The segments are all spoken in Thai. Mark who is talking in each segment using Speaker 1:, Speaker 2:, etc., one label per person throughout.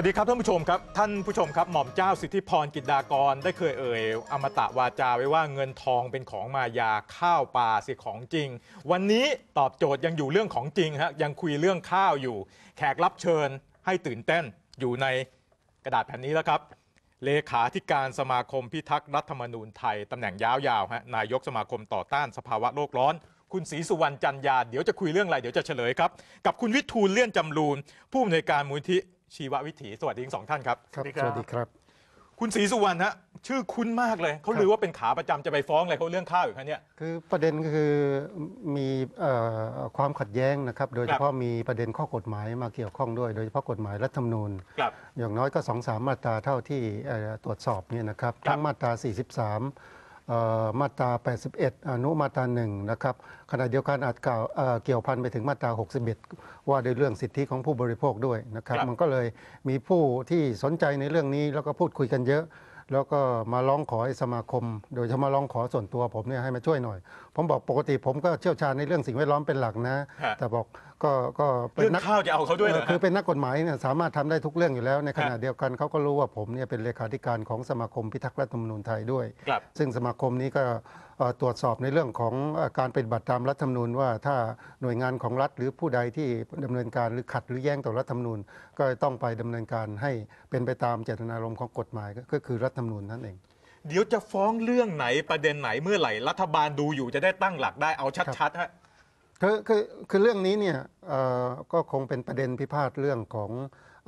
Speaker 1: วัสดีครับท่านผู้ชมครับท่านผู้ชมครับหม่อมเจ้าสิทธิพรกิจดากร ได้เคยเอ่ยอมตะวาจาไว้ว่าเงินทองเป็นของมายาข้าวปลาสิของจริง วันนี้ตอบโจทย์ยังอยู่เรื่องของจริงฮะยังคุยเรื่องข้าวอยู่ แขกรับเชิญให้ตื่นเต้นอยู่ในกระดาษแผ่นนี้แล้วครับ เลขาธิการสมาคมพิทักษ์รัฐธรรมนูญไทยตำแหน่งยาวๆฮะนายกสมาคมต่อต้านสภาวะโลกร้อนคุณศรีสุวรรณจันยาเดี๋ยวจะคุยเรื่องอะไรเดี๋ยวจะเฉลยครับกับคุณวิทูลเลี่ยนจำรูน ผู้อำนวยการมูลที่ชีววิถีสวัสดีทั้งสองท่านครับรบสวัสดีคครัรบคุณศรีสุวรรณฮะชื่อคุ้นมากเลยเขาลือว่าเป็นขาประจำจะไปฟ้องอะไรเขาเรื่องข้าวอยู่ครับเนี่ย
Speaker 2: คือประเด็นก็คือมีอความขัดแย้งนะครับโดยเฉพาะมีประเด็นข้อกฎหมายมาเกี่ยวข้องด้วย โดยเฉพาะกฎหมายรัฐธรรมนูญอย่างน้อยก็สองสามมาตราเท่าที่ตรวจสอบเนี่ยนะครับครับทั้งมาตรา43มาตรา 81 อนุมาตรา 1 นะครับขณะเดียวกันอาจกล่าวเกี่ยวพันไปถึงมาตรา 61 ว่าในเรื่องสิทธิของผู้บริโภคด้วยนะครับมันก็เลยมีผู้ที่สนใจในเรื่องนี้ แล้วก็พูดคุยกันเยอะ แล้วก็มาร้องขอให้สมาคม โดยเฉพาะร้องขอส่วนตัวผมเนี่ยให้มาช่วยหน่อยผมบอกปกติผมก็เชี่ยวชาญในเรื่องสิ่งแวดล้อมเป็นหลักนะแต่บอกก็ก็เป็นนักข้าวจะเอาเขาด้วยนะคือเป็นนักกฎหมายเนี่ยสามารถทำได้ทุกเรื่องอยู่แล้ว ในขณะเดียวกันเขาก็รู้ว่าผมเนี่ยเป็นเลขาธิการของสมาคมพิทักษ์รัฐธรรมนูญไทยด้วย ซึ่งสมาคมนี้ก็ตรวจสอบในเรื่องของการปฏิบัติตามรัฐธรรมนูญว่า ถ้าหน่วยงานของรัฐหรือผู้ใดที่ดำเนินการหรือขัดหรือแย้งต่อรัฐธรรมนูญก็ต้องไปดำเนินการให้เป็นไปตามเจตนารมณ์ของกฎหมาย ก็ก็คือรัฐธรรมนูญนั่นเอง
Speaker 1: เดี๋ยวจะฟ้องเรื่องไหนประเด็นไหนเมื่อไหร่รัฐบาลดูอยู่จะได้ตั้งหลักได้เอาชัดๆฮะ
Speaker 2: คือคือคือเรื่องนี้เนี่ยก็คงเป็นประเด็นพิพาทเรื่องของ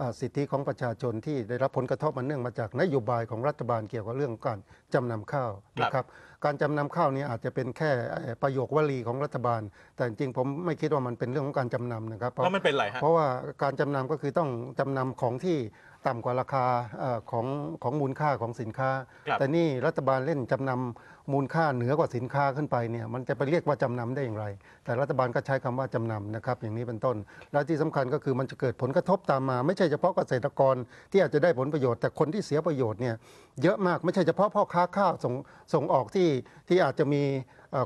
Speaker 2: อสิทธิของประชาชนที่ได้รับผลกระทบมาเนื่องมาจากนโยบายของรัฐบาลเกี่ยวกับเรื่องการจำนำข้าวนะครับการจำนำข้าวเนี่ยอาจจะเป็นแค่ประโยควลีของรัฐบาล แต่จริงผมไม่คิดว่ามันเป็นเรื่องของการจำนำนะครับเพราะมันเป็นไรฮะเพราะว่าการจำนำก็คือต้องจำนำของที่ต่ำกว่าราคาของของมูลค่าของสินค้า แต่นี่รัฐบาลเล่นจำนำมูลค่าเหนือกว่าสินค้าขึ้นไปเนี่ยมันจะไปเรียกว่าจำนำได้อย่างไร แต่รัฐบาลก็ใช้คำว่าจำนำนะครับอย่างนี้เป็นต้น แล้วที่สำคัญก็คือมันจะเกิดผลกระทบตามมาไม่ใช่เฉพาะเกษตรกรที่อาจจะได้ผลประโยชน์ แต่คนที่เสียประโยชน์เนี่ยเยอะมากไม่ใช่เฉพาะพ่อค้าข้าวส่งส่งออกที่ที่อาจจะมี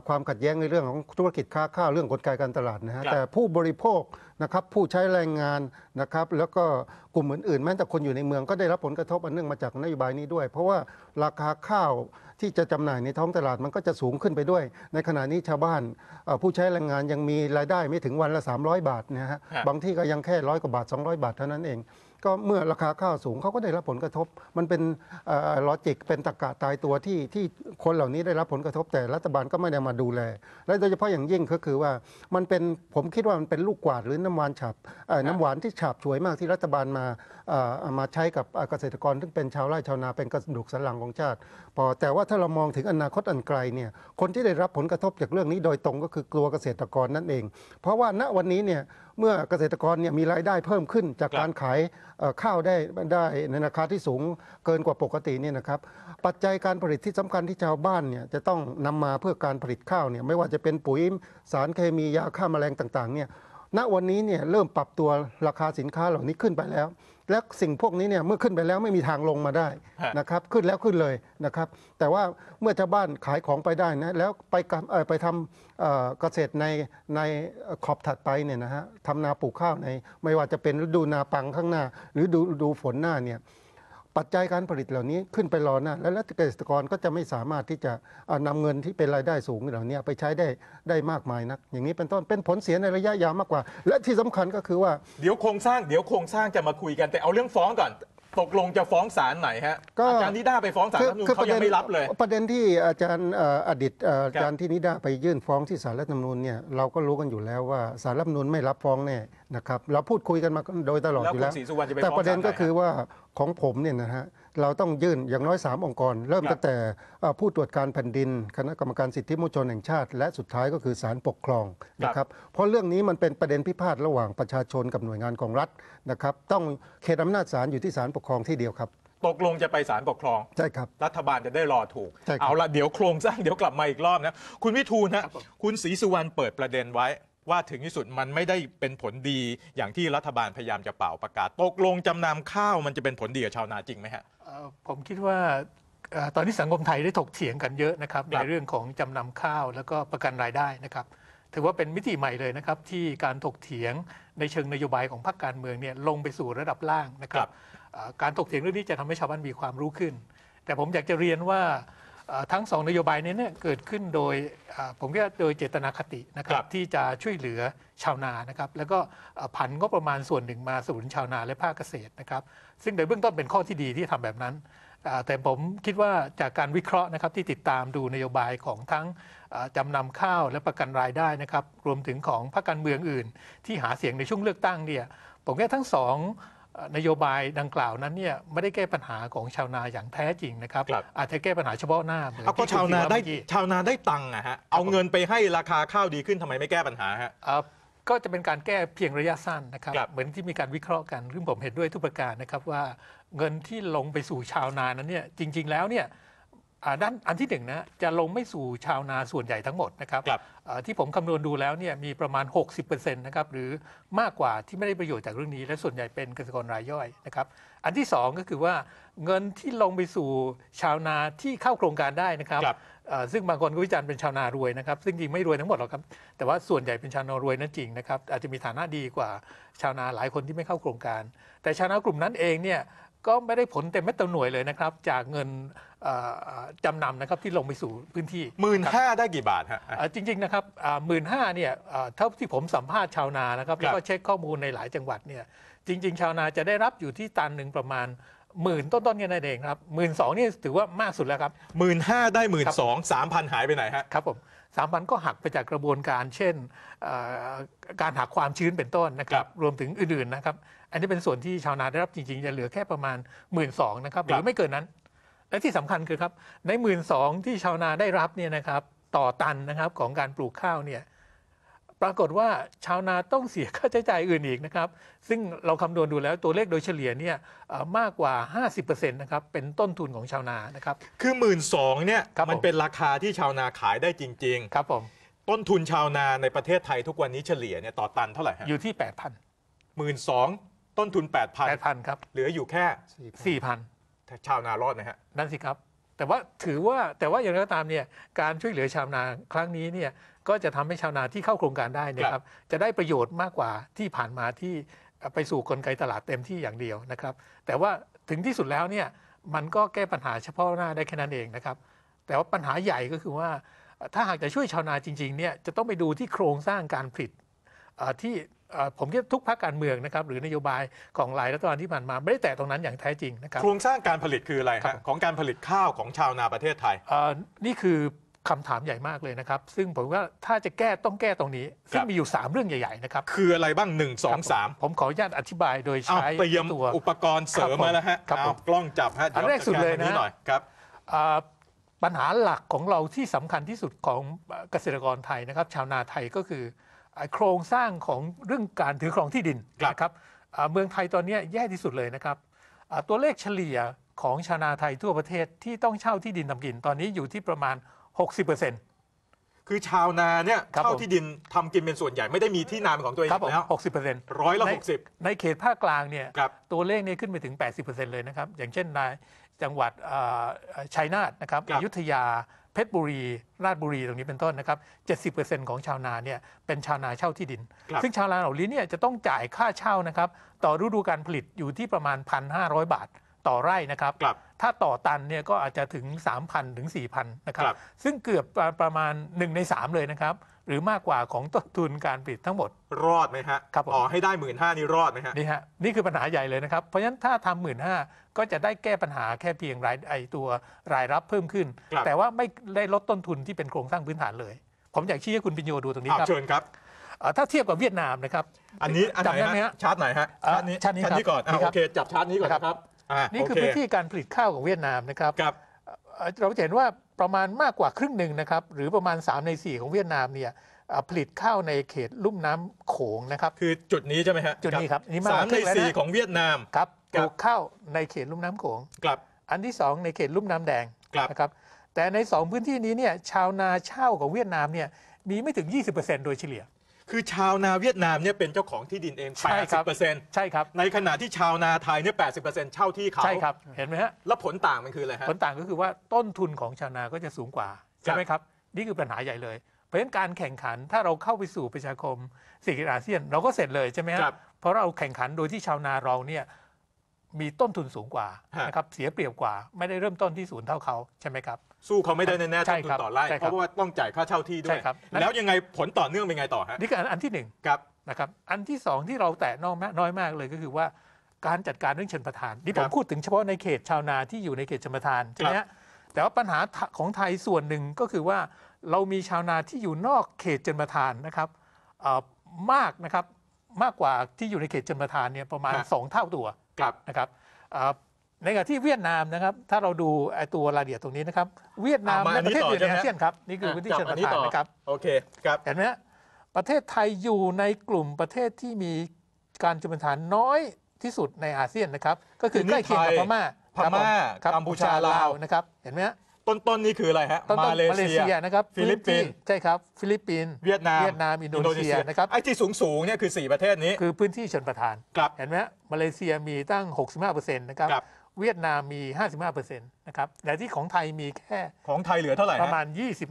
Speaker 2: ความขัดแย้งในเรื่องของธุรกิจค้าข้าวเรื่องกลไกการตลาดนะฮะแต่ผู้บริโภคนะครับผู้ใช้แรงงานนะครับแล้วก็กลุ่มอื่นๆแม้แต่คนอยู่ในเมืองก็ได้รับผลกระทบอันเนื่องมาจากนโยบายนี้ด้วย เพราะว่าราคาข้าวที่จะจำหน่ายในท้องตลาดมันก็จะสูงขึ้นไปด้วย ในขณะนี้ชาวบ้าน ผู้ใช้แรงงานยังมีรายได้ไม่ถึงวันละ 300 บาทนะฮะบางที่ก็ยังแค่ร้อยกว่าบาท 200 บาทเท่านั้นเองก็เมื่อราคาข้าวสูงเขาก็ได้รับผลกระทบ มันเป็นลอจิกเป็นตรกะตายตัวที่ที่คนเหล่านี้ได้รับผลกระทบ แต่รัฐบาลก็ไม่ได้มาดูแล และโดยเฉพาะอย่างยิ่งก็คือว่ามันเป็นผมคิดว่ามันเป็นลูกกวาดหรือน้ำหวานฉับน้ำหวานที่ฉาบฉวยมากที่รัฐบาลมามาใช้กับเกษตรกร ซึ่งเป็นชาวไร่ชาวนาเป็นกระดูกสันหลังของชาติพอแต่ว่าถ้าเรามองถึงอนาคตอันไกลเนี่ยคนที่ได้รับผลกระทบจากเรื่องนี้โดยตรงก็คือกลัวเกษตรกรนั่นเอง เพราะว่าณวันนี้เนี่ยเมื่อเกษตรกรเนี่ยมีรายได้เพิ่มขึ้นจากการขายข้าวได้ได้ในราคาที่สูงเกินกว่าปกติเนี่ยนะครับปัจจัยการผลิตที่สำคัญที่ชาวบ้านเนี่ยจะต้องนำมาเพื่อการผลิตข้าวเนี่ยไม่ว่าจะเป็นปุ๋ยสารเคมียาฆ่าแมลงต่างๆเนี่ยณวันนี้เนี่ยเริ่มปรับตัวราคาสินค้าเหล่านี้ขึ้นไปแล้วและสิ่งพวกนี้เนี่ยเมื่อขึ้นไปแล้วไม่มีทางลงมาได้ นะครับ ขึ้นแล้วขึ้นเลยนะครับ แต่ว่าเมื่อชาวบ้านขายของไปได้นะแล้วไปไปทำเเกษตรในในขอบถัดไปเนี่ยนะฮะทำนาปลูกข้าวในไม่ว่าจะเป็นฤดูนาปังข้างหน้า หรือดูดูฝนหน้าเนี่ยปัจจัยการผลิตเหล่านี้ขึ้นไปรอหน้าแล้วเกษตรกรก็จะไม่สามารถที่จะนำเงินที่เป็นรายได้สูงเหล่านี้ ไปใช้ได้ได้มากมายนัก อย่างนี้เป็นต้นเป็นผลเสียในระยะยาวมากกว่า และที่สำคัญก็คือว่า
Speaker 1: เดี๋ยวโครงสร้างเดี๋ยวโครงสร้างจะมาคุยกันแต่เอาเรื่องฟ้องก่อนตกลงจะฟ้องศาลไหนฮะอาจารย์นิด้าไปฟ้องศาลรัฐธรรมนูญเขายังไม่รับเลย
Speaker 2: ประเด็นที่อาจารย์อดิตอาจารย์ที่นิด้าไปยื่นฟ้องที่ศาลรัฐธรรมนูญเนี่ยเราก็รู้กันอยู่แล้วว่าศาลรัฐธรรมนูญไม่รับฟ้องแน่นะครับ เราพูดคุยกันมาโดยตลอดอยู่แล้วแต่ประเด็นก็คือว่าของผมเนี่ยนะฮะเราต้องยื่นอย่างน้อย 3 องค์กร เริ่มตั้งแต่ผู้ตรวจการแผ่นดิน คณะกรรมการสิทธิมนุษยชนแห่งชาติและสุดท้ายก็คือศาลปกครองนะครับเพราะเรื่องนี้มันเป็นประเด็นพิพาทระหว่างประชาชนกับหน่วยงานของรัฐนะครับต้องเขตอำนาจศาลอยู่ที่ศาลปกครองที่เดียวครับ
Speaker 1: ตกลงจะไปศาลปกครองใช่ครับรัฐบาลจะได้รอถูก เอาละเดี๋ยวโครงสร้างเดี๋ยวกลับมาอีกรอบนะคุณวิทูลนะคุณศรีสุวรรณเปิดประเด็นไว้ว่าถึงที่สุดมันไม่ได้เป็นผลดีอย่างที่รัฐบาลพยายามจะเป่าประกาศตกลงจำนำข้าว มันจะเป็นผลดีกับชาวนาจริงไหมฮะผมคิดว่าตอนนี้สังคมไทยได้ถกเถียงกันเยอะนะครับในเรื่องของจำนำข้าวแล้วก็ประกันรายได้นะครับ ถือว่าเป็นมิติใหม่เลยนะครับ ที่การถกเถียงในเชิงนโยบายของพรรคการเมืองเนี่ยลงไปสู่ระดับล่างนะครับการถกเถียงเรื่องนี้จะทำให้ชาวบ้านมีความรู้ขึ้น แต่ผมอยากจะเรียนว่าทั้งสองนโยบายนี้เเกิดขึ้นโดยผมก็ว่าโดยเจตนาคตินะครับที่จะช่วยเหลือชาวนานะครับแล้วก็ผันงบประมาณส่วนหนึ่ง มาสนุนชาวนาและภาคเกษตรนะครับซึ่งในเบื้องต้นเป็นข้อที่ดีที่ทำแบบนั้น แต่ผมคิดว่าจากการวิเคราะห์นะครับที่ติดตามดูนโยบายของทั้งจำนำข้าวและประกันรายได้นะครับรวมถึงของพรรคการเมืองอื่น ที่หาเสียงในช่วงเลือกตั้งเนี่ยผมว่าทั้งสองนโยบายดังกล่าวนั้นเนี่ยไม่ได้แก้ปัญหาของชาวนาอย่างแท้จริงนะครับรบอาจจะแก้ปัญหาเฉพาะหน้าเืออาก็ที่ชาวนาได้ ชาวนาได้ตังค์อะฮะ เอาเงินไปให้ราคาข้าวดีขึ้นทำไมไม่แก้ปัญหาฮะก็จะเป็นการแก้เพียงระยะสั้นนะครับครับเหมือนที่มีการวิเคราะห์กัน ซึ่งผมเห็นด้วยทุกประการนะครับว่า เงินที่ลงไปสู่ชาวนานั้นเนี่ยจริงๆแล้วเนี่ยด้านอันที่หนึ่งนะจะลงไม่สู่ชาวนาส่วนใหญ่ทั้งหมดนะครับรบที่ผมคำนวณดูแล้วเนี่ยมีประมาณ 60%นะครับหรือมากกว่าที่ไม่ได้ประโยชน์จากเรื่องนี้ และส่วนใหญ่เป็นเกษตรกรรายย่อยนะครับอันที่ 2 ก็คือว่า เงินที่ลงไปสู่ชาวนาที่เข้าโครงการได้นะครับรบซึ่งบางคน ก็วิจารณ์เป็นชาวนารวยนะครับ ซึ่งจริงไม่รวยทั้งหมดหรอกครับ แต่ว่าส่วนใหญ่เป็นชาวนารวยนั่นจริงนะครับอาจจะมีฐานะดีกว่าชาวนาหลายคนที่ไม่เข้าโครงการ แต่ชาวนากลุ่มนั้นเองเนี่ยก็ไม่ได้ผลเต็มเม็ดต่หน่วยเลยนะครับจากเงินจำนำนะครับที่ลงไปสู่พื้นที่หมื่นห้าได้กี่บาทฮะจริงๆนะครับหมื่นห้าเนี่ยเท่าที่ผมสัมภาษณ์ชาวนานะครับแล้วก็เช็คข้อมูลในหลายจังหวัดเนี่ยจริงๆชาวนาจะได้รับอยู่ที่ตันหนึ่งประมาณหมื่นต้นๆกันนั่นเองครับหมื่นสองนี่ถือว่ามากสุดแล้วครับหมื่นห้าได้หมื่นสองสามพันหายไปไหนฮะครับผมสามพันก็หักไปจากกระบวนการเช่นการหักความชื้นเป็นต้นนะครับ รวมถึงอื่นๆนะครับ อันนี้เป็นส่วนที่ชาวนาได้รับจริงๆ จะเหลือแค่ประมาณ 1 2ื่นนะครับ หรือไม่เกินนั้น และที่สำคัญคือครับใน 1 2ื่นที่ชาวนาได้รับเนี่ยนะครับต่อตันนะครับของการปลูกข้าวเนี่ยปรากฏว่าชาวนาต้องเสียค่าใช้จ่ายอื่นอีกนะครับ ซึ่งเราคำนวณดูแล้วตัวเลขโดยเฉลี่ยเนี่ยมากกว่า 50%นะครับเป็นต้นทุนของชาวนานะครับ คือ 1 2ื่นเนี่ยมันเป็นราคาที่ชาวนาขายได้จริง ๆ ครับผมต้นทุนชาวนาในประเทศไทยทุกวันนี้เฉลี่ยเนี่ยต่อตันเท่าไหร่ฮะอยู่ที่ 8 0 0 0 1 2ื่นต้นทุน 8 0 0 0 8 0 0 0ครับเหลืออยู่แค่ 4,000 ชาวนารอดนะฮะนั่นสิครับ แต่ว่าถือว่าแต่ว่าอย่างไรก็ตามเนี่ยการช่วยเหลือชาวนาครั้งนี้เนี่ยก็จะทำให้ชาวนาที่เข้าโครงการได้นะครับจะได้ประโยชน์มากกว่าที่ผ่านมาที่ไปสู่กลไกตลาดเต็มที่อย่างเดียวนะครับแต่ว่าถึงที่สุดแล้วเนี่ยมันก็แก้ปัญหาเฉพาะหน้าได้แค่นั้นเองนะครับแต่ว่าปัญหาใหญ่ก็คือว่าถ้าหากจะช่วยชาวนาจริงๆเนี่ยจะต้องไปดูที่โครงสร้างการผลิตที่ผมคิดทุกภาคการเมืองนะครับหรือนโยบายของหลายรัฐบาลที่ผ่านมาไม่ได้แตะตรงนั้นอย่างแท้จริงนะครับ โครงสร้างการผลิตคืออะไรครับของการผลิตข้าวของชาวนาประเทศไทยนี่คือคำถามใหญ่มากเลยนะครับ ซึ่งผมว่าถ้าจะแก้ต้องแก้ตรงนี้ ซึ่งมีอยู่ 3 เรื่องใหญ่ๆนะครับคืออะไรบ้าง1 2 3 ผมขออนุญาตอธิบายโดยใช้เตรียมอุปกรณ์เสริมมาแล้วฮะกล้องจับฮะอันแรกสุดเลยนะครับปัญหาหลักของเราที่สำคัญที่สุดของเกษตรกรไทยนะครับชาวนาไทยก็คือ โครงสร้างของเรื่องการถือครองที่ดินนะครับเมืองไทยตอนนี้แย่ที่สุดเลยนะครับตัวเลขเฉลี่ยของชาวนาไทยทั่วประเทศที่ต้องเช่าที่ดินทำกินตอนนี้อยู่ที่ประมาณ60เปอร์เซ็นต์คือชาวนาเนี่ยเช่าที่ดินทำกินเป็นส่วนใหญ่ไม่ได้มีที่นาเป็นของตัวเองแล้ว60เปอร์เซ็นต์ร้อยละหกสิบในเขตภาคกลางเนี่ยตัวเลขเนี่ยขึ้นไปถึง 80%เปอร์์เเซ็นตลยนะครับอย่างเช่นในจังหวัดชัยนาทนะครับอยุธยาเพชรบุรี ราชบุรีตรงนี้เป็นต้นนะครับ70%ของชาวนาเนี่ยเป็นชาวนาเช่าที่ดิน ซึ่งชาวนาเหล่านี้เนี่ยจะต้องจ่ายค่าเช่านะครับต่อฤดูการผลิตอยู่ที่ประมาณ 1,500 บาทต่อไร่นะครับรบถ้าต่อตันเนี่ยก็อาจจะถึง 3,000ถึง4,000นะครับรบซึ่งเกือบประมาณ 1 ใน 3 เลยนะครับ หรือมากกว่าของต้นทุนการผลิตทั้งหมด รอดไหมฮะครับผมอ๋อให้ได้หมื่นห้านี่รอดไหมฮะ นี่ฮะ นี่คือปัญหาใหญ่เลยนะครับ เพราะฉะนั้นถ้าทำหมื่นห้าก็จะได้แก้ปัญหาแค่เพียงรายไอตัวรายรับเพิ่มขึ้น แต่ว่าไม่ได้ลดต้นทุนที่เป็นโครงสร้างพื้นฐานเลย ผมอยากชี้ให้คุณปิญโยดูตรงนี้ครับ เชิญครับ ถ้าเทียบกับเวียดนามนะครับ อันนี้อันไหนจำได้ไหมฮะ ชาร์ตไหนฮะ ชาร์ตนี้ชาร์ตนี้ก่อนโอเคจับชาร์ตนี้ก่อนครับนี่คือพื้นที่การผลิตข้าวของเวียดนามนะครับรบเราจะเห็นว่าประมาณมากกว่าครึ่งหนึ่งนะครับหรือประมาณ 3 ใน 4 ของเวียดนามเนี่ยผลิตข้าวในเขตลุ่มน้ำโขงนะครับคือจุดนี้ใช่ไหมฮะจุดนี้ครับนี่มากสามในสี่ของเวียดนามครับปลูกข้าวในเขตลุ่มน้ำโขงครับอันที่ 2 ในเขตลุ่มน้ำแดงนะครับแต่ใน 2 พื้นที่นี้เนี่ยชาวนาเช่าของเวียดนามเนี่ยมีไม่ถึง 20%โดยเฉลี่ยคือชาวนาเวียดนามเนี่ยเป็นเจ้าของที่ดินเอง 80%ใช่ครับ ในขณะที่ชาวนาไทยเนี่ย 80%เช่าที่เขา ใช่ครับ เห็นไหมฮะ แล้วผลต่างมันคืออะไรฮะ ผลต่างก็คือว่าต้นทุนของชาวนาก็จะสูงกว่าใช่ไหมครับ นี่คือปัญหาใหญ่เลย เพราะฉะนั้นการแข่งขันถ้าเราเข้าไปสู่ประชาคมสิกิอาเซียน เราก็เสร็จเลยใช่ไหมครับเพราะเราแข่งขันโดยที่ชาวนาเราเนี่ย มีต้นทุนสูงกว่านะครับ เสียเปรียบกว่า ไม่ได้เริ่มต้นที่ศูนย์เท่าเขาใช่ไหมครับสู้เขาไม่ได้แน่ๆต้องต่อไล่เพราะว่าต้องจ่ายค่าเช่าที่ด้วย แล้วยังไงผลต่อเนื่องเป็นไงต่อฮะ นี่คืออันที่หนึ่งครับ นะครับ อันที่สองที่เราแตะน้อยมกน้อยมากเลยก็คือว่าการจัดการเรื่องชนประทานนี่ผมพูดถึงเฉพาะในเขตชาวนาที่อยู่ในเขตชนประทานใช่ไหมฮะแต่ว่าปัญหาของไทยส่วนหนึ่งก็คือว่าเรามีชาวนาที่อยู่นอกเขตชนประทานนะครับมากนะครับ มากกว่าที่อยู่ในเขตชนประทานเนี่ยประมาณสองเท่าตัวครับ นะครับในขณะที่เวียดนามนะครับ ถ้าเราดูไอ้ตัวรายละเอียดตรงนี้นะครับ เวียดนามและประเทศอื่นในอาเซียนครับ นี่คือพื้นที่เชิงาณิชยนนะครับ โอเค ครับ เห็นไหมประเทศไทยอยู่ในกลุ่มประเทศที่มีการจุลปันฐานน้อยที่สุดในอาเซียนนะครับ ก็คือใกล้เคียงกับพม่าพม่า กัมพูชา ลาวนะครับ เห็นไหมต้นต้นนี่คืออะไรฮะมาเลเซียนะครับฟิลิปปินส์ใช่ครับ ฟิลิปปินส์เวียดนามเวียดนามอินโดนีเซียนะครับ ไอ้ที่สูงสูงเนี่ยคือ 4 ประเทศนี้ คือพื้นที่เชนประทาน เห็นไหมมาเลเซียมีตั้ง 65%นะครับเวียดนามมี 55%นะครับแต่ที่ของไทยมีแค่ของไทยเหลือเท่าไหร่ประมาณ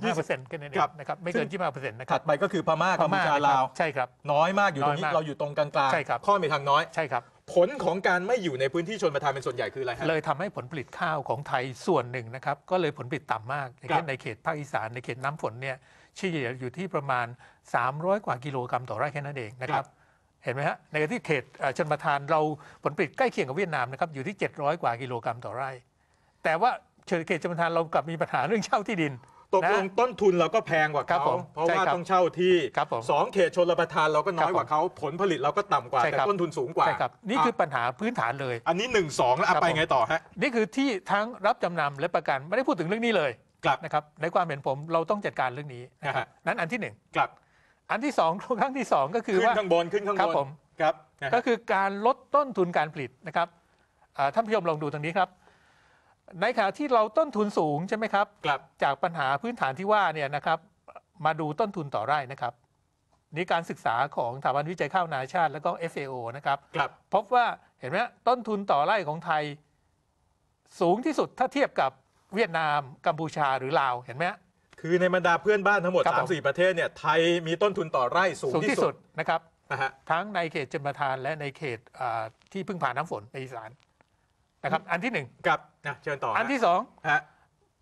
Speaker 1: 25%กันนั้นเองนะครับ ไม่เกิน 25%นะครับ ถัดไปก็คือพม่ากัมพูชาลาวใช่ครับน้อยมากอยู่ตรงนี้เราอยู่ตรงกลางใช่ครับข้อมีทางน้อยใช่ครับ ผลของการไม่อยู่ในพื้นที่ชนประทานเป็นส่วนใหญ่คืออะไรฮะเลยทำให้ผลผลิตข้าวของไทยส่วนหนึ่งนะครับก็เลยผลผลิตต่ำมากอย่างเช่นในเขตภาคอีสานในเขตน้ำฝนเนี่ยเฉลี่ยอยู่ที่ประมาณ 300 กว่ากิโลกรัมต่อไร่แค่นั้นเองนะครับเห็นไหมฮะในที่เขตชนประทานเราผลผลิตใกล้เคียงกับเวียดนามนะครับอยู่ที่ 700 กว่ากิโลกรัมต่อไร่แต่ว่าเขตชนประทานเรากลับมีปัญหาเรื่องเช่าที่ดินตกลงต้นทุนเราก็แพงกว่าเขาเพราะว่าต้องเช่าที่สองเขตชนประทานเราก็น้อยกว่าเขาผลผลิตเราก็ต่ำกว่าแต่ต้นทุนสูงกว่านี่คือปัญหาพื้นฐานเลย อันนี้1นึแล้วไปไงต่อฮะนี่คือที่ทั้งรับจำนำและประกันไม่ได้พูดถึงเรื่องนี้เลยนะครับในความเห็นผมเราต้องจัดการเรื่องนี้นั้นอันที่หนึ่งอันที่สองครั้งที่สองก็คือว่าขึ้นข้างบนขึ้นข้างบนครับผมครับก็คือการลดต้นทุนการผลิตนะครับท่านผู้ชมลองดูตรงนี้ครับ ในขณะที่เราต้นทุนสูงใช่ไหมครับครับ จากปัญหาพื้นฐานที่ว่าเนี่ยนะครับ มาดูต้นทุนต่อไร่นะครับ นี่การศึกษาของสถาบันวิจัยข้าวนาชาติแล้วก็ FAO นะครับครับพบว่าเห็นไหมต้นทุนต่อไร่ของไทยสูงที่สุดถ้าเทียบกับเวียดนาม กัมพูชาหรือลาวเห็นไหมคือในบรรดาเพื่อนบ้านทั้งหมดสามสี่3-4 ประเทศเนี่ยไทยมีต้นทุนต่อไร่สูงสงที่สุสดนะครับทั้งในเขตจมทานและในเขตที่พึ่งผ่านน้ำฝนในอีสานนะครับ อันที่หนึ่งกับนะเชิญต่ออันที่สองฮะ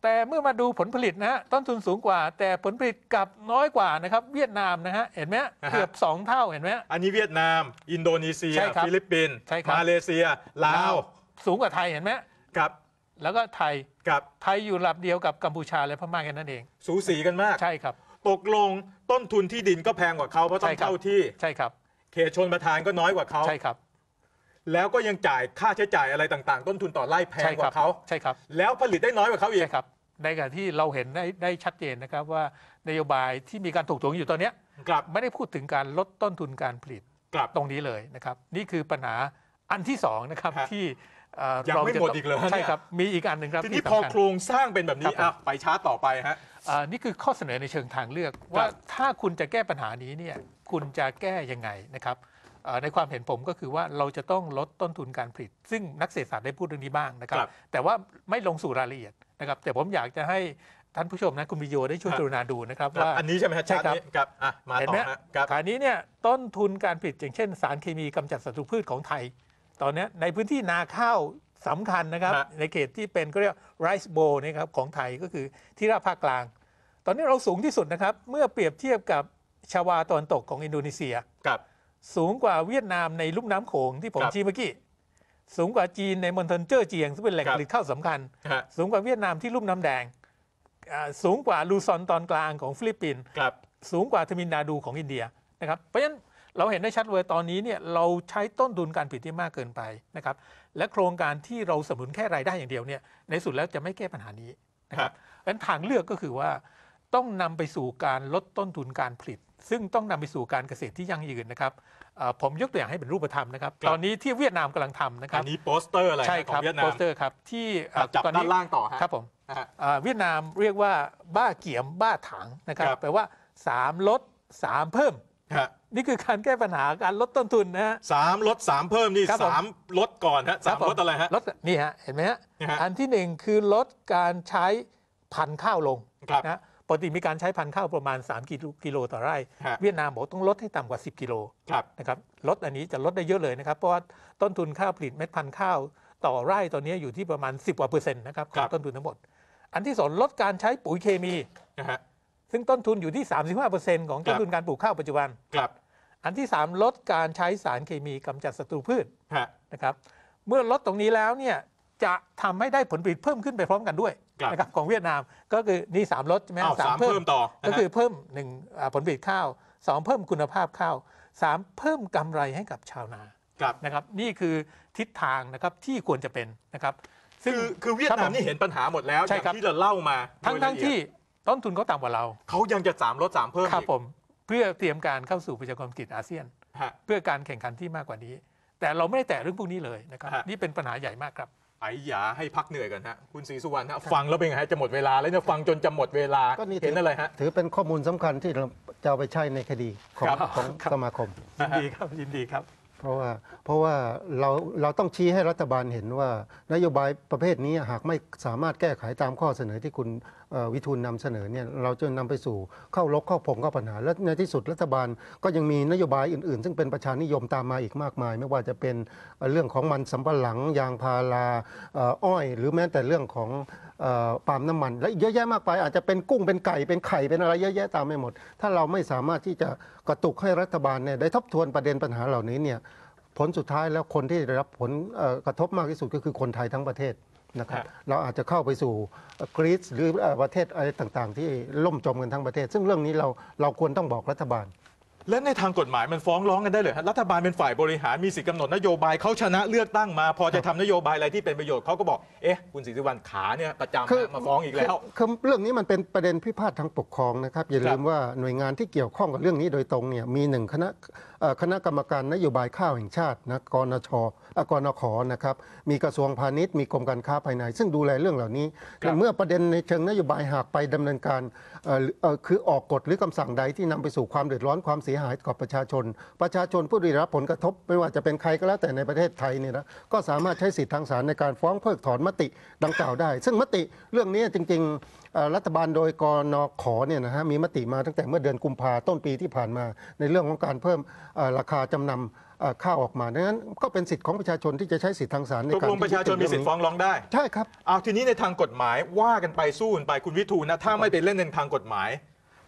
Speaker 1: แต่เมื่อมาดูผลผลิตนะฮะต้นทุนสูงกว่า แต่ผลผลิตกลับน้อยกว่านะครับเวียดนามนะฮะเห็นไหมเกือบสองเท่าเห็นไหมอันนี้เวียดนาม อินโดนีเซียฟิลิปปินส์มาเลเซียลาวสูงกว่าไทยเห็นไหมครับแล้วก็ไทยกับไทยอยู่ลำดับเดียวกับกัมพูชาและพม่าแค่นั้นเอง สูสีกันมากใช่ครับ ตกลงต้นทุนที่ดินก็แพงกว่าเขาเพราะต้องเข้าที่ใช่ครับเขตชนประทานก็น้อยกว่าเขาใช่ครับ แล้วก็ยังจ่ายค่าใช้จ่ายอะไรต่าง ๆ ต้นทุนต่อไร่แพงกว่าเขาใช่ครับ แล้วผลิตได้น้อยกว่าเขาอีกใช่ครับ ในขณะที่เราเห็นได้ได้ชัดเจนนะครับ ว่านโยบายที่มีการถกถวงอยู่ตอนนี้กลับไม่ได้พูดถึงการลดต้นทุนการผลิตกลับตรงนี้เลยนะครับ นี่คือปัญหาอันที่สองนะครับที่ยังไม่หมดอีกเลยใช่ครับ มีอีกอันหนึ่งครับ ที่พอโครงสร้างเป็นแบบนี้ไปช้าต่อไปฮะนี่คือข้อเสนอในเชิงทางเลือก ว่าถ้าคุณจะแก้ปัญหานี้เนี่ยคุณจะแก้ยังไงนะครับในความเห็นผมก็คือว่าเราจะต้องลดต้นทุนการผลิตซึ่งนักเศรษฐศาสตร์ได้พูดเรื่องนี้บ้างนะครับ แต่ว่าไม่ลงสู่รายละเอียดนะครับแต่ผมอยากจะให้ท่านผู้ชมนะคุณวิโยได้ช่วยกรุณาดูนะครับว่าอันนี้ใช่ไหมครับใช่ครับครับมาต่อครับขานี้เนี่ยต้นทุนการผลิตอย่างเช่น สารเคมีกำจัดศัตรูพืชของไทยตอนนี้ในพื้นที่นาข้าวสำคัญนะครับในเขตที่เป็นก็เรียกไรซ์โบนี่ครับของไทยก็คือที่ราภาคกลางตอนนี้เราสูงที่สุดนะครับเมื่อเปรียบเทียบกับชาวาตอนตกของอินโดนีเซียครับสูงกว่าเวียดนามในลุ่มน้ำโขงที่ผมชี้เมื่อกี้สูงกว่าจีนในมณฑลเจ้อเจียงซึ่งเป็นแหล่งผลิตข้าวสำคัญ สูงกว่าเวียดนามที่ลุ่มน้ำแดงสูงกว่าลูซอนตอนกลางของฟิลิปปินส์สูงกว่าทมินนาดูของอินเดียนะครับเพราะฉะนั้นเราเห็นได้ชัดเลยตอนนี้เนี่ยเราใช้ต้นทุนการผลิตที่มากเกินไปนะครับและโครงการที่เราสมุนแค่รายได้อย่างเดียวเนี่ยในสุดแล้วจะไม่แก้ปัญหานี้นะครับดังนั้นทางเลือกก็คือว่าต้องนำไปสู่การลดต้นทุนการผลิต ซึ่งต้องนำไปสู่การเกษตรที่ยั่งยืนนะครับผมยกตัวอย่างให้เป็นรูปธรรมนะครับ ตอนนี้ที่เวียดนามกำลังทำนะครับอันนี้โปสเตอร์อะไรใช่ครับโปสเตอร์ครับที่จับด้านล่างต่อครับผมเวียดนามเรียกว่าบ้าเกี่ยมบ้าถังนะครับแปลว่า 3 ลด 3 เพิ่มนี่คือการแก้ปัญหาการลดต้นทุนนะฮะสามลดสามเพิ่มนี่สามลดก่อนฮะสามลดอะไรฮะ ลดนี่ฮะเห็นไหมฮะ อันที่หนึ่งคือลดการใช้พันธุ์ข้าวลงครับนะปกติมีการใช้พันธุ์ข้าวประมาณ3กิโลกิโลต่อไร่ เวียดนามบอกต้องลดให้ต่ำกว่า10กิโลนะครับ ลดอันนี้จะลดได้เยอะเลยนะครับ เพราะว่าต้นทุนข้าวผลิตเม็ดพันธุ์ข้าวต่อไร่ตอนนี้อยู่ที่ประมาณ10กว่า เปอร์เซ็นต์นะครับของต้นทุนทั้งหมด อันที่สองลดการใช้ปุ๋ยเคมีนะฮะซึ่งต้นทุนอยู่ที่ 35%ของต้นทุนการปลูกข้าวปัจจุบันครับอันที่ 3 ลดการใช้สารเคมีกำจัดศัตรูพืชนะครับ เมื่อลดตรงนี้แล้วเนี่ยจะทำให้ได้ผลผลิตเพิ่มขึ้นไปพร้อมกันด้วยนะครับของเวียดนามก็คือนี่3ลดใช่ไหมสามเพิ่มต่อก็คือเพิ่มหนึ่งผลผลิตข้าว 2 เพิ่มคุณภาพข้าว 3 เพิ่มกำไรให้กับชาวนาครับนะครับนี่คือทิศทางนะครับที่ควรจะเป็นนะครับคือคือเวียดนามนี่เห็นปัญหาหมดแล้วาที่เราเล่ามา ทั้งทั้งที่ต้นทุนเขาต่ำกว่าเรา เขายังจะสามลดสามเพิ่มครับผม เพื่อเตรียมการเข้าสู่ประชาคมกิจอาเซียนเพื่อการแข่งขันที่มากกว่านี้ แต่เราไม่ได้แตะเรื่องพวกนี้เลยนะครับ นี่เป็นปัญหาใหญ่มากครับไอ้หยาให้พักเหนื่อยกันฮะคุณศรีสุวรรณฮะฟังแล้วเป็นไงฮะจะหมดเวลาแล้วเนี่ยฟังจนจะหมดเวลาก็นี่เห็นอะไรฮะ
Speaker 2: ถือเป็นข้อมูลสำคัญที่เราจะเอาไปใช้ในคดีของของสมาคมยินดี
Speaker 1: ครับยินดีครับ
Speaker 2: เพราะว่าเพราะว่าเราเราต้องชี้ให้รัฐบาลเห็นว่า นโยบายประเภทนี้หากไม่สามารถแก้ไขตามข้อเสนอที่คุณวิทูลนำเสนอเนี่ยเราจะนำไปสู่เข้าลกเข้าพงเข้าปัญหา และในที่สุดรัฐบาลก็ยังมีนโยบายอื่น ๆ ซึ่งเป็นประชานิยมตามมาอีกมากมาย ไม่ว่าจะเป็นเรื่องของมันสำปะหลังยางพาราอ้อย หรือแม้แต่เรื่องของปาล์มน้ำมัน และเยอะแยะมากไป อาจจะเป็นกุ้งเป็นไก่เป็นไข่เป็นอะไรเยอะแยะตามไปหมด ถ้าเราไม่สามารถที่จะกระตุกให้รัฐบาลเนี่ยได้ทบทวนประเด็นปัญหาเหล่านี้เนี่ยผลสุดท้ายแล้วคนที่ได้รับผลกระทบมากที่สุดก็คือคนไทยทั้งประเทศนะครับเราอาจจะเข้าไปสู่กรีซหรือประเทศอะไรต่างๆที่ล่มจมกันทั้งประเทศ ซึ่งเรื่องนี้เราเราควรต้องบอกรัฐบาล
Speaker 1: และในทางกฎหมายมันฟ้องร้องกันได้เลยรัฐบาลเป็นฝ่ายบริหารมีสิทธิกำหนดนโยบายเขาชนะเลือกตั้งมา พอจะทำนโยบายอะไรที่เป็นประโยชน์เขาก็บอกเอ๊ะคุณศรีสุวรรณขาเนี่ยประจำมาฟ้องอีกแล้วคือ
Speaker 2: คอเรื่องนี้มันเป็นประเด็นพิพาททางปกครองนะครับอย่าลืมว่าหน่วยงานที่เกี่ยวข้องกับเรื่องนี้โดยตรงเนี่ยมีหนึ่งคณะคณะกรรมการนโยบายข้าวแห่งชาตินะกนชกอ่อนขนะครับมีกระทรวงพาณิชย์มีกรมการค้าภายใน ซึ่งดูแลเรื่องเหล่านี้เมื่อประเด็นในเชิงนโยบายหากไปดำเนินการคือออกกฎหรือํำสั่งใดที่นำไปสู่ความเดือดร้อนความเสียียหายกับประชาชน ประชาชนผู้ได้รับผลกระทบ ไม่ว่าจะเป็นใครก็แล้ว แต่ในประเทศไทยเนี่ยนะก็สามารถใช้สิทธิทางศาลในการฟ้องเพิกถอนมติดังกล่าวได้ ซึ่งมติเรื่องนี้จริงๆ รัฐบาลโดยกรนขเนี่ยนะฮะมีมติมาตั้งแต่เมื่อเดือนกุมภาต้นปีที่ผ่านมา ในเรื่องของการเพิ่มราคาจำนำข้าวออกมาดังนั้นก็เป็นสิทธิ์ของประชาชนที่จะใช้สิทธิทางศาลในการตประชาชนมีสิทธิ์ฟ้องร้องได้ใช่ครับเอาทีนี้ใน
Speaker 1: ทางกฎหมายว่ากันไปสู้กันไปคุณวิทูลนะถ้าไม่ไปเล่นในทางกฎหมาย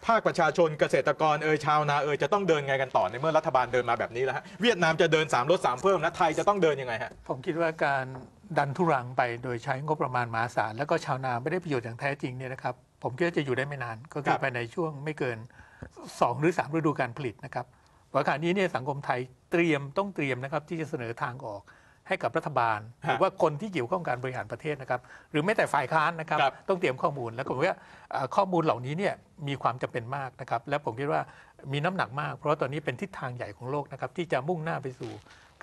Speaker 1: ภาคประชาชนเกษตรกรเออชาวนาเออจะต้องเดินไงกันต่อในเมื่อรัฐบาลเดินมาแบบนี้แล้วฮะเวียดนามจะเดิน 3 ลด 3 เพิ่มแล้วไทยจะต้องเดินยังไงฮะผมคิดว่าการดันทุรังไปโดยใช้งบประมาณมหาศาล แล้วก็ชาวนาไม่ได้ประโยชน์อย่างแท้จริงเนี่ยนะครับ ผมคิดว่าจะอยู่ได้ไม่นานก็คือภายในช่วงไม่เกิน2หรือ3ฤดูการผลิตนะครับขณะนี้เนี่ยสังคมไทยเตรียมต้องเตรียมนะครับที่จะเสนอทางออกให้กับรัฐบาล หรือว่าคนที่เกี่ยวข้องการบริหารประเทศนะครับหรือแม้แต่ฝ่ายค้านนะครับรบต้องเตรียมข้อมูล แล้วก็ผมว่าข้อมูลเหล่านี้เนี่ยมีความจำเป็นมากนะครับและผมคิดว่ามีน้ำหนักมาก เพราะาตอนนี้เป็นทิศทางใหญ่ของโลกนะครับที่จะมุ่งหน้าไปสู่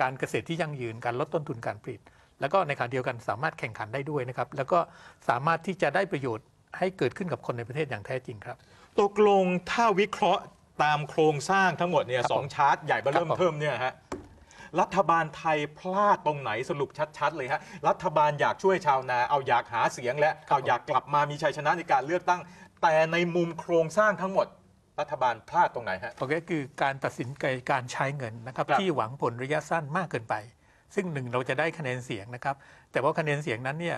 Speaker 1: การเกษตรที่ยั่งยืนการลดต้นทุนการผลิตแล้วก็ในขณะเดียวกันสามารถแข่งขันได้ด้วยนะครับแล้วก็สามารถที่จะได้ประโยชน์ให้เกิดขึ้นกับคนในประเทศอย่างแท้จริงครับตกลงถ้าวิเคราะห์ตามโครงสร้างทั้งหมดเนี่ยสองชาร์ตใหญ่เบเริ่มเพิ่มเนี่ยฮะรัฐบาลไทยพลาดตรงไหนสรุปชัดๆเลยฮะรัฐบาลอยากช่วยชาวนาเอาอยากหาเสียงและเอาอยากกลับมามีชัยชนะในการเลือกตั้ง แต่ในมุมโครงสร้างทั้งหมดรัฐบาลพลาดตรงไหนฮะโอเคคือการตัดสินใจการใช้เงินนะครับ ที่หวังผลระยะสั้นมากเกินไป ซึ่งหนึ่งเราจะได้คะแนนเสียงนะครับ แต่ว่าคะแนนเสียงนั้นเนี่ย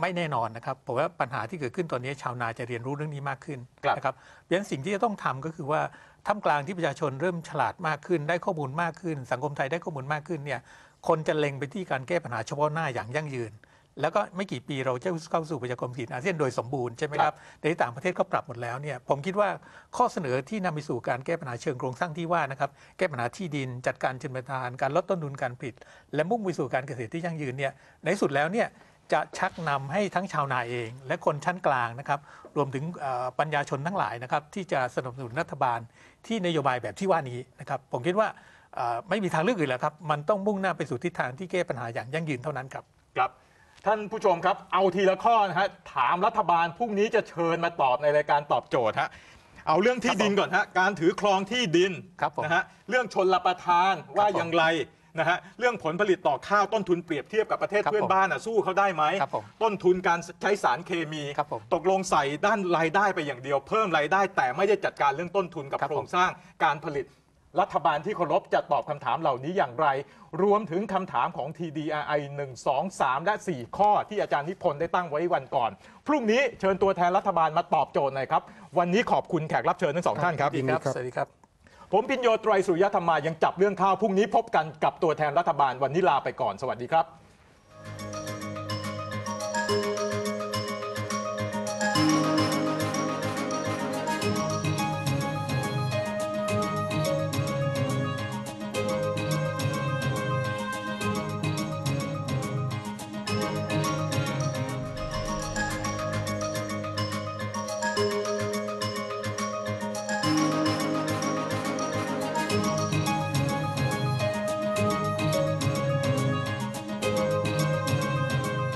Speaker 1: ไม่แน่นอนนะครับาะว่าปัญหาที่เกิดขึ้นตอนนี้ชาวนาจะเรียนรู้เรื่องนี้มากขึ้นนะครับเพราะฉะนั้นสิ่งที่จะต้องทำก็คือว่าท่ามกลางที่ประชาชนเริ่มฉลาดมากขึ้น ได้ข้อมูลมากขึ้น สังคมไทยได้ข้อมูลมากขึ้นเนี่ยคนจะเล็งไปที่การแก้ปัญหาเฉพาะหน้าอย่างยั่งยืน แล้วก็ไม่กี่ปีเราจะเข้าสู่ประชาคมสินอาเซียนโดยสมบูรณ์ใช่ไหมครับในต่างประเทศเขาปรับหมดแล้วเนี่ยผมคิดว่าข้อเสนอที่นำไปสู่การแก้ปัญหาเชิงโครงสร้างที่ว่านะครับแก้ปัญหาที่ดิน จัดการชนประทานการลดต้นทุนการผลิตและมุ่งไปสู่การเกษตรที่ยั่งยืนเนี่ยในสุดแล้วเนี่ยจะชักนำให้ทั้งชาวนาเอง และคนชั้นกลางนะครับรวมถึงปัญญาชนทั้งหลายนะครับ ที่จะสนับสนุนรัฐบาลที่นโยบายแบบที่ว่านี้นะครับ ผมคิดว่าไม่มีทางเลือกอื่นแล้วครับมันต้องมุ่งหน้าไปสู่ทิศทางที่แก้ปัญหาอย่างยั่งยืนเท่านั้นครับครับท่านผู้ชมครับเอาทีละข้อนะฮะถามรัฐบาลพรุ่งนี้จะเชิญมาตอบในรายการตอบโจทย์ฮะเอาเรื่องที่ดินก่อนฮะการถือครองที่ดินนะฮะเรื่องชนรับประทานว่าอย่างไรนะฮะเรื่องผลผลิตต่อข้าวต้นทุนเปรียบเทียบกับประเทศเพื่อนบ้านอ่ะสู้เขาได้ไหม ต้นทุนการใช้สารเคมี ตกลงใส่ด้านรายได้ไปอย่างเดียว เพิ่มรายได้ แต่ไม่ได้จัดการเรื่องต้นทุนกับโครงสร้างการผลิตรัฐบาลที่เคารพจะตอบคำถามเหล่านี้อย่างไร รวมถึงคำถามของ TDRI 1 2 3 และ 4 ข้อที่อาจารย์นิพนธ์ได้ตั้งไว้วันก่อน พรุ่งนี้เชิญตัวแทนรัฐบาลมาตอบโจทย์หน่อยครับวันนี้ขอบคุณแขกรับเชิญทั้งสองท่านครับดีครับสวัสดีครับผมพินโยตรยสุยธรรมายังจับเรื่องข้าวพรุ่งนี้พบกันกับตัวแทนรัฐบาลวันนี้ลาไปก่อนสวัสดีครับ